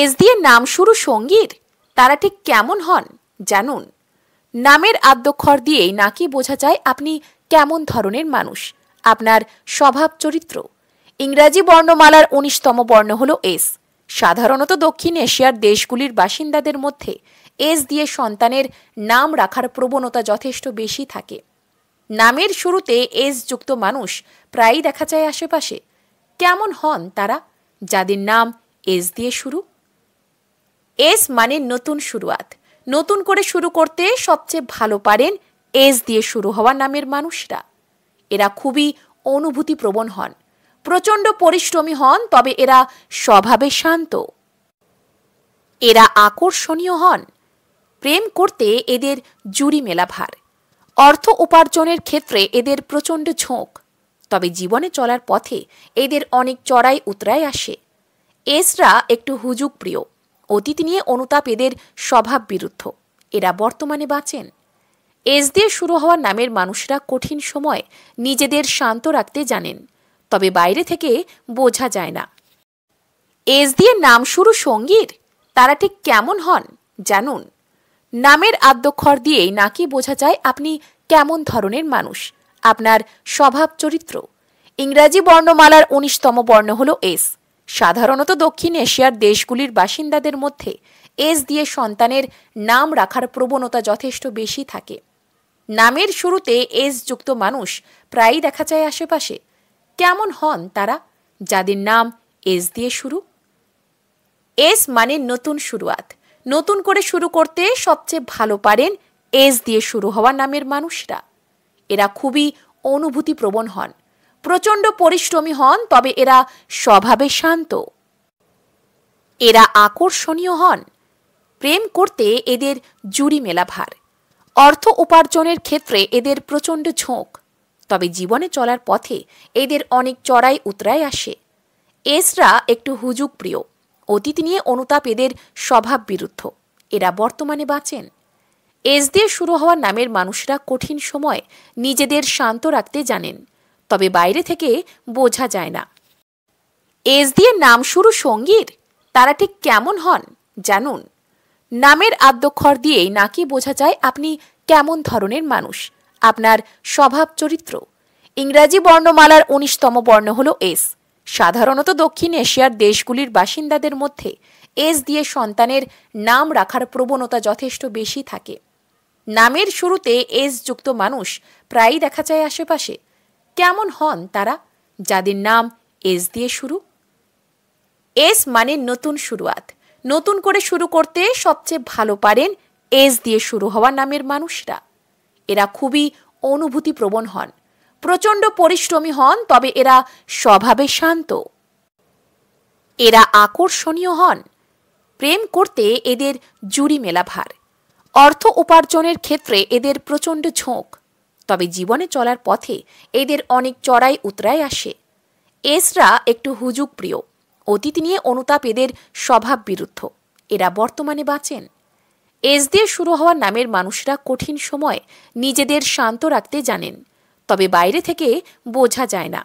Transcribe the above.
S দিয়ে নাম শুরু সঙ্গীর তারা ঠিক কেমন হন জানুন নামের আদ্যক্ষর দিয়েই নাকি বোঝা যায় আপনি কেমন ধরনের মানুষ আপনার স্বভাব চরিত্র ইংরাজি বর্ণমালার উনিশতম বর্ণ হল এস সাধারণত দক্ষিণ এশিয়ার দেশগুলির বাসিন্দাদের মধ্যে এস দিয়ে সন্তানের নাম রাখার প্রবণতা যথেষ্ট বেশি থাকে নামের শুরুতে এস যুক্ত মানুষ প্রায়ই দেখা যায় আশেপাশে কেমন হন তারা যাদের নাম এস দিয়ে শুরু এস মানে নতুন শুরুয়াত নতুন করে শুরু করতে সবচেয়ে ভালো পারেন এস দিয়ে শুরু হওয়া নামের মানুষরা এরা খুবই অনুভূতিপ্রবণ হন প্রচণ্ড পরিশ্রমী হন তবে এরা স্বভাবে শান্ত এরা আকর্ষণীয় হন প্রেম করতে এদের জুড়ি মেলা ভার অর্থ উপার্জনের ক্ষেত্রে এদের প্রচণ্ড ঝোঁক তবে জীবনে চলার পথে এদের অনেক চড়াই উতরাই আসে এসরা একটু হুজুক প্রিয় অতীত নিয়ে অনুতাপ এদের স্বভাব বিরুদ্ধ এরা বর্তমানে বাঁচেন এস দিয়ে শুরু হওয়া নামের মানুষরা কঠিন সময় নিজেদের শান্ত রাখতে জানেন তবে বাইরে থেকে বোঝা যায় না এস দিয়ে নাম শুরু সঙ্গীর তারা ঠিক কেমন হন জানুন নামের আদ্যক্ষর দিয়েই নাকি বোঝা যায় আপনি কেমন ধরনের মানুষ আপনার স্বভাব চরিত্র ইংরাজি বর্ণমালার উনিশতম বর্ণ হল এস সাধারণত দক্ষিণ এশিয়ার দেশগুলির বাসিন্দাদের মধ্যে এস দিয়ে সন্তানের নাম রাখার প্রবণতা যথেষ্ট বেশি থাকে নামের শুরুতে এস যুক্ত মানুষ প্রায়ই দেখা যায় আশেপাশে কেমন হন তারা যাদের নাম এস দিয়ে শুরু এস মানে নতুন শুরুয়াত নতুন করে শুরু করতে সবচেয়ে ভালো পারেন এস দিয়ে শুরু হওয়া নামের মানুষরা এরা খুবই অনুভূতি প্রবণ হন প্রচণ্ড পরিশ্রমী হন তবে এরা স্বভাবে শান্ত এরা আকর্ষণীয় হন প্রেম করতে এদের জুড়ি মেলা ভার অর্থ উপার্জনের ক্ষেত্রে এদের প্রচণ্ড ঝোঁক তবে জীবনে চলার পথে এদের অনেক চড়াই উতরাই আসে এসরা একটু হুজুক প্রিয় অতীত নিয়ে অনুতাপ এদের স্বভাব বিরুদ্ধ এরা বর্তমানে বাঁচেন এস দিয়ে শুরু হওয়া নামের মানুষরা কঠিন সময় নিজেদের শান্ত রাখতে জানেন তবে বাইরে থেকে বোঝা যায় না এস দিয়ে নাম শুরু সঙ্গীর তারা ঠিক কেমন হন জানুন নামের আদ্যক্ষর দিয়েই নাকি বোঝা যায় আপনি কেমন ধরনের মানুষ আপনার স্বভাব চরিত্র ইংরাজি বর্ণমালার উনিশতম বর্ণ হল এস সাধারণত দক্ষিণ এশিয়ার দেশগুলির বাসিন্দাদের মধ্যে এস দিয়ে সন্তানের নাম রাখার প্রবণতা যথেষ্ট বেশি থাকে নামের শুরুতে এস যুক্ত মানুষ প্রায়ই দেখা যায় আশেপাশে কেমন হন তারা যাদের নাম এস দিয়ে শুরু এস মানে নতুন শুরুয়াত নতুন করে শুরু করতে সবচেয়ে ভালো পারেন এস দিয়ে শুরু হওয়া নামের মানুষরা এরা খুবই অনুভূতিপ্রবণ হন প্রচণ্ড পরিশ্রমী হন তবে এরা স্বভাবে শান্ত এরা আকর্ষণীয় হন প্রেম করতে এদের জুড়ি মেলা ভার অর্থ উপার্জনের ক্ষেত্রে এদের প্রচণ্ড ঝোঁক তবে জীবনে চলার পথে এদের অনেক চড়াই উতরাই আসে এসরা একটু হুজুক প্রিয় অতীত নিয়ে অনুতাপ এদের স্বভাব বিরুদ্ধ এরা বর্তমানে বাঁচেন এস দিয়ে শুরু হওয়া নামের মানুষরা কঠিন সময় নিজেদের শান্ত রাখতে জানেন তবে বাইরে থেকে বোঝা যায় না